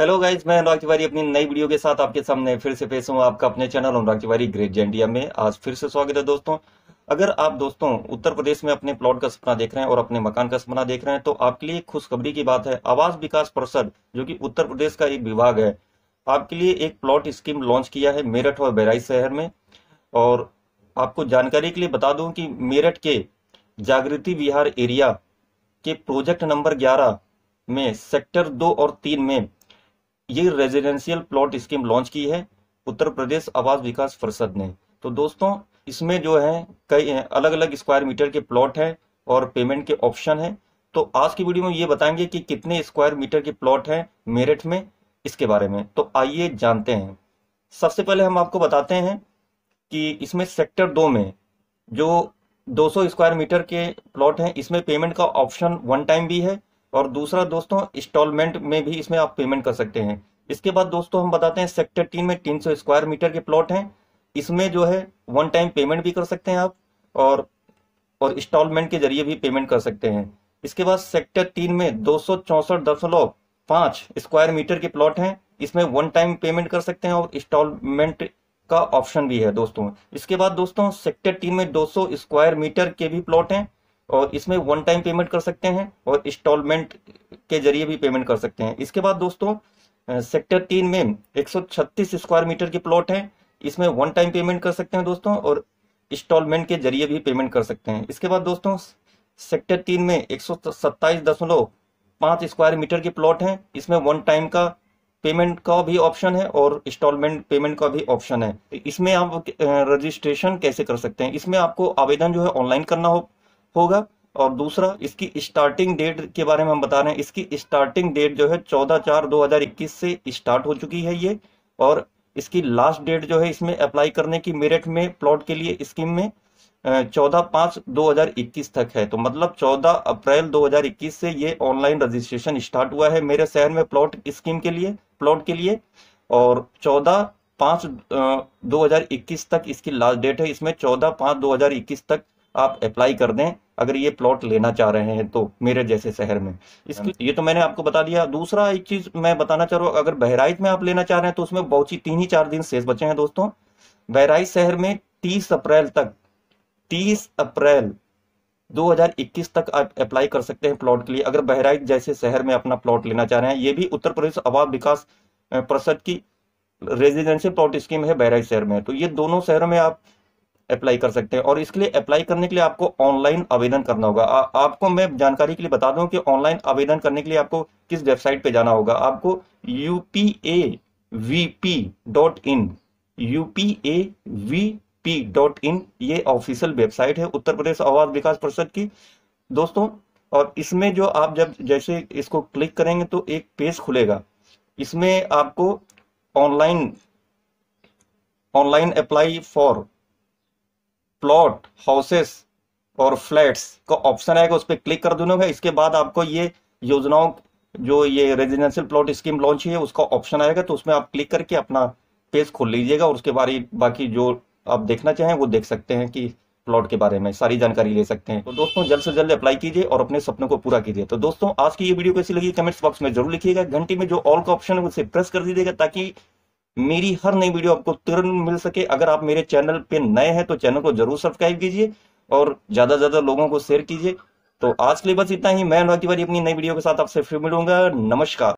Hello guys मैं अनुराग तिवारी अपनी नई वीडियो के साथ आपके सामने फिर से पेश हूँ आपका अपने चैनल अनुराग तिवारी ग्रेट जेंडिया में आज फिर से स्वागत है दोस्तों अगर आप दोस्तों उत्तर प्रदेश में अपने प्लॉट का सपना देख रहे हैं और अपने मकान का सपना देख रहे हैं तो आपके लिए खुशखबरी की बात है आवास विकास परिषद जो की उत्तर प्रदेश का एक विभाग है आपके लिए एक प्लॉट स्कीम लॉन्च किया है मेरठ और बहराइच शहर में और आपको जानकारी के लिए बता दूं कि मेरठ के जागृति विहार एरिया के प्रोजेक्ट नंबर ग्यारह में सेक्टर दो और तीन में ये रेजिडेंशियल प्लॉट स्कीम लॉन्च की है उत्तर प्रदेश आवास विकास परिषद ने तो दोस्तों इसमें जो है कई अलग अलग स्क्वायर मीटर के प्लॉट हैं और पेमेंट के ऑप्शन हैं तो आज की वीडियो में ये बताएंगे कि कितने स्क्वायर मीटर के प्लॉट हैं मेरठ में इसके बारे में तो आइए जानते हैं सबसे पहले हम आपको बताते हैं कि इसमें सेक्टर दो में जो 200 स्क्वायर मीटर के प्लॉट हैं इसमें पेमेंट का ऑप्शन वन टाइम भी है और दूसरा दोस्तों इंस्टॉलमेंट में भी इसमें आप पेमेंट कर सकते हैं इसके बाद दोस्तों हम बताते हैं सेक्टर तीन में तीन सौ स्क्वायर मीटर के प्लॉट हैं इसमें जो है वन टाइम पेमेंट भी कर सकते हैं आप और और इंस्टॉलमेंट के जरिए भी पेमेंट कर सकते हैं इसके बाद सेक्टर तीन में दो स्क्वायर मीटर के प्लॉट हैं इसमें वन टाइम पेमेंट कर सकते हैं और इंस्टॉलमेंट का ऑप्शन भी है दोस्तों इसके बाद दोस्तों सेक्टर तीन में 200 स्क्वायर मीटर के भी प्लॉट हैं और इसमें वन टाइम पेमेंट कर सकते हैं और इंस्टॉलमेंट के जरिए भी पेमेंट कर सकते हैं इसके बाद दोस्तों सेक्टर तीन में 136 स्क्वायर मीटर के प्लॉट हैं इसमें वन टाइम पेमेंट कर सकते हैं दोस्तों और इंस्टॉलमेंट के जरिए भी पेमेंट कर सकते हैं इसके बाद दोस्तों सेक्टर तीन में एक स्क्वायर मीटर के प्लॉट हैं इसमें वन टाइम का पेमेंट का भी ऑप्शन है और इंस्टॉलमेंट पेमेंट का भी ऑप्शन है तो इसमें आप रजिस्ट्रेशन कैसे कर सकते हैं इसमें आपको आवेदन जो है ऑनलाइन करना हो होगा और दूसरा इसकी स्टार्टिंग डेट के बारे में हम बता रहे हैं इसकी स्टार्टिंग डेट जो है चौदह चार दो हजार इक्कीस से स्टार्ट हो चुकी है ये और इसकी लास्ट डेट जो है इसमें अप्लाई करने की मेरिट में प्लॉट के लिए स्कीम में चौदह पांच दो हजार इक्कीस तक है तो मतलब चौदह अप्रैल दो हजार इक्कीस से ये ऑनलाइन रजिस्ट्रेशन स्टार्ट हुआ है मेरे शहर में प्लॉट स्कीम के लिए प्लॉट के लिए और चौदह पांच दो हजार इक्कीस तक इसकी लास्ट डेट है इसमें चौदह पांच दो हजार इक्कीस तक आप अप्लाई कर दें अगर ये प्लॉट लेना चाह रहे हैं तो मेरे जैसे शहर में इसकी हाँ। ये तो मैंने आपको बता दिया दूसरा एक चीज मैं बताना चाह रहा हूँ अगर बहराइच में आप लेना चाह रहे हैं तो उसमें बहुत ही तीन ही चार दिन शेष बचे हैं दोस्तों बहराइच शहर में तीस अप्रैल तक तीस अप्रैल 2021 तक आप अप्लाई कर सकते हैं प्लॉट के लिए अगर बहराइच जैसे शहर में अपना प्लॉट लेना चाह रहे हैं ये भी उत्तर प्रदेश आवास विकास परिषद की रेजिडेंशियल प्लॉट स्कीम है बहराइच शहर में तो ये दोनों शहरों में आप अप्लाई कर सकते हैं और इसके लिए अप्लाई करने के लिए आपको ऑनलाइन आवेदन करना होगा आ, आपको मैं जानकारी के लिए बता दूं कि ऑनलाइन आवेदन करने के लिए आपको किस वेबसाइट पे जाना होगा आपको U P A V P dot in U P A V P dot in ये ऑफिशियल वेबसाइट है उत्तर प्रदेश आवास विकास परिषद की दोस्तों और इसमें जो आप जब जैसे इसको क्लिक करेंगे तो एक पेज खुलेगा इसमें आपको online online apply for plot houses और फ्लैट्स का ऑप्शन आएगा उस पर क्लिक कर दूंगा इसके बाद आपको ये योजनाओं जो ये रेजिडेंशियल प्लॉट स्कीम लॉन्च हुई है उसका ऑप्शन आएगा तो उसमें आप क्लिक करके अपना पेज खोल लीजिएगा और उसके बारे बाकी जो आप देखना चाहें वो देख सकते हैं कि प्लॉट के बारे में सारी जानकारी ले सकते हैं तो दोस्तों जल्द से जल्द अप्लाई कीजिए और अपने सपनों को पूरा कीजिए तो दोस्तों आज की ये वीडियो कैसी लगी कमेंट्स बॉक्स में जरूर लिखिएगा घंटी में जो ऑल का ऑप्शन है उसे प्रेस कर दीजिएगा ताकि मेरी हर नई वीडियो आपको तुरंत मिल सके अगर आप मेरे चैनल पे नए हैं तो चैनल को जरूर सब्सक्राइब कीजिए और ज़्यादा से ज़्यादा लोगों को शेयर कीजिए तो आज के लिए बस इतना ही मैं अनुराग तिवारी अपनी नई वीडियो के साथ आपसे फिर मिलूंगा नमस्कार